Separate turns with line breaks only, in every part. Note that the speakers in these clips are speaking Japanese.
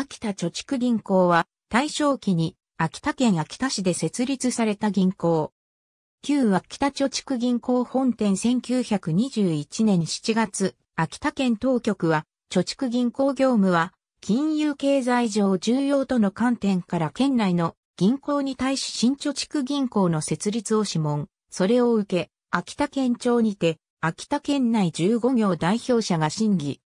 秋田貯蓄銀行は、大正期に秋田県秋田市で設立された銀行。旧秋田貯蓄銀行本店1921年7月、秋田県当局は、貯蓄銀行業務は、金融経済上重要との観点から県内の銀行に対し新貯蓄銀行の設立を諮問。それを受け、秋田県庁にて、秋田県内15行代表者が審議、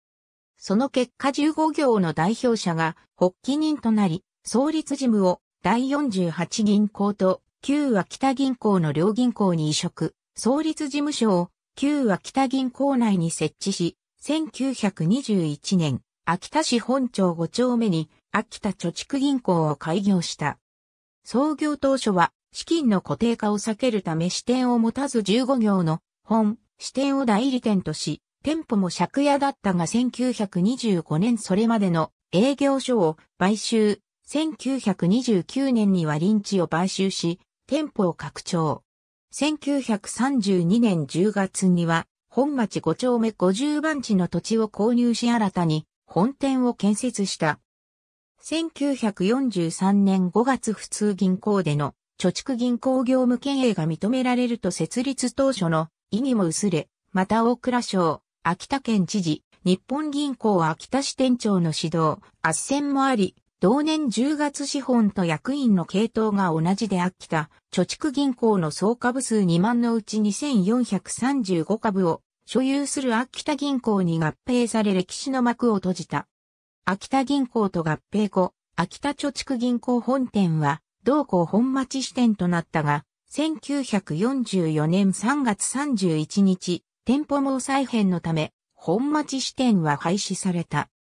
その結果15行の代表者が発起人となり、創立事務を第48銀行と旧秋田銀行の両銀行に移植、創立事務所を旧秋田銀行内に設置し、1921年、秋田市本町5丁目に秋田貯蓄銀行を開業した。創業当初は資金の固定化を避けるため支店を持たず15行の本、支店を代理店とし、店舗も借家だったが1925年それまでの営業所を買収、1929年には臨地を買収し、店舗を拡張。1932年10月には、本町5丁目50番地の土地を購入し新たに本店を建設した。1943年5月普通銀行での貯蓄銀行業務経営が認められると設立当初の意義も薄れ、また大蔵省、秋田県知事、日本銀行秋田支店長の指導、斡旋もあり、同年10月資本と役員の系統が同じで秋田、貯蓄銀行の総株数2万のうち2435株を所有する秋田銀行に合併され歴史の幕を閉じた。秋田銀行と合併後、秋田貯蓄銀行本店は、同校本町支店となったが、1944年3月31日、店舗網再編のため、本町支店は廃止された。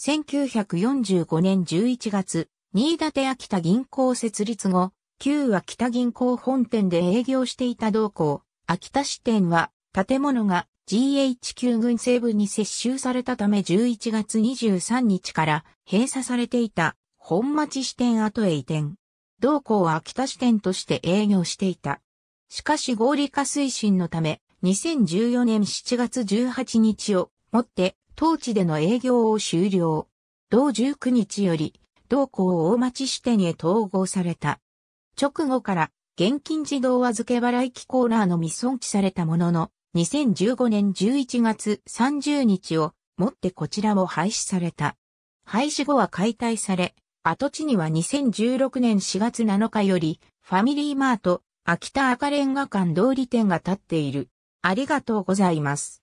1945年11月、新館秋田銀行設立後、旧秋田銀行本店で営業していた同行、秋田支店は、建物が GHQ 軍西部に接収されたため11月23日から閉鎖されていた本町支店跡へ移転。同校は秋田支店として営業していた。しかし合理化推進のため、2014年7月18日をもって当地での営業を終了。同19日より同校大町支店へ統合された。直後から現金自動預け払い機コーナーのみ損置されたものの、2015年11月30日をもってこちらも廃止された。廃止後は解体され、跡地には2016年4月7日よりファミリーマート、秋田赤レンガ館通り店が建っている。ありがとうございます。